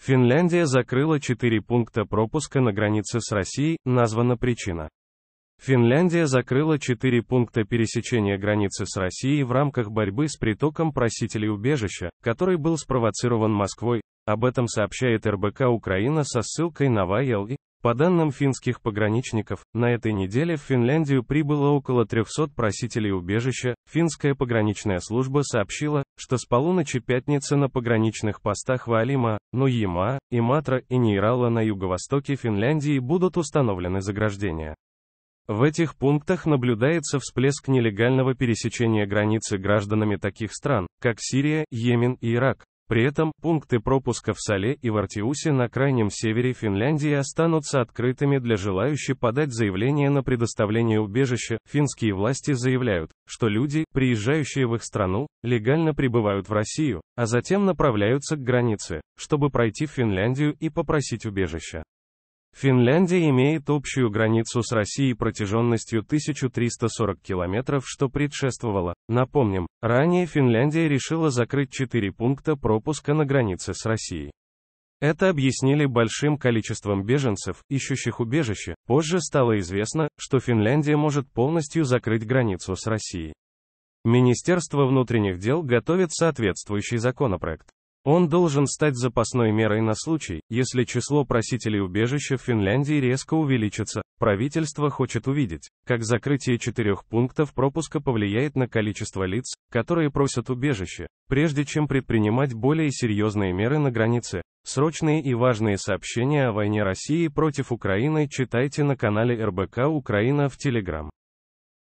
Финляндия закрыла 4 пункта пропуска на границе с Россией, названа причина. Финляндия закрыла 4 пункта пересечения границы с Россией в рамках борьбы с притоком просителей убежища, который был спровоцирован Москвой. Об этом сообщает РБК Украина со ссылкой на ВАЕЛ по данным финских пограничников, на этой неделе в Финляндию прибыло около 300 просителей убежища. Финская пограничная служба сообщила, что с полуночи пятницы на пограничных постах Ваалима, Нуима, Иматра и Нейрала на юго-востоке Финляндии будут установлены заграждения. В этих пунктах наблюдается всплеск нелегального пересечения границы гражданами таких стран, как Сирия, Йемен и Ирак, при этом, пункты пропуска в Сале и в Артиусе на крайнем севере Финляндии останутся открытыми для желающих подать заявление на предоставление убежища. Финские власти заявляют, что люди, приезжающие в их страну, легально прибывают в Россию, а затем направляются к границе, чтобы пройти в Финляндию и попросить убежища. Финляндия имеет общую границу с Россией протяженностью 1340 километров, что предшествовало. Напомним, ранее Финляндия решила закрыть 4 пункта пропуска на границе с Россией. Это объяснили большим количеством беженцев, ищущих убежище. Позже стало известно, что Финляндия может полностью закрыть границу с Россией. Министерство внутренних дел готовит соответствующий законопроект. Он должен стать запасной мерой на случай, если число просителей убежища в Финляндии резко увеличится. Правительство хочет увидеть, как закрытие четырех пунктов пропуска повлияет на количество лиц, которые просят убежище, прежде чем предпринимать более серьезные меры на границе. Срочные и важные сообщения о войне России против Украины читайте на канале РБК Украина в Телеграм.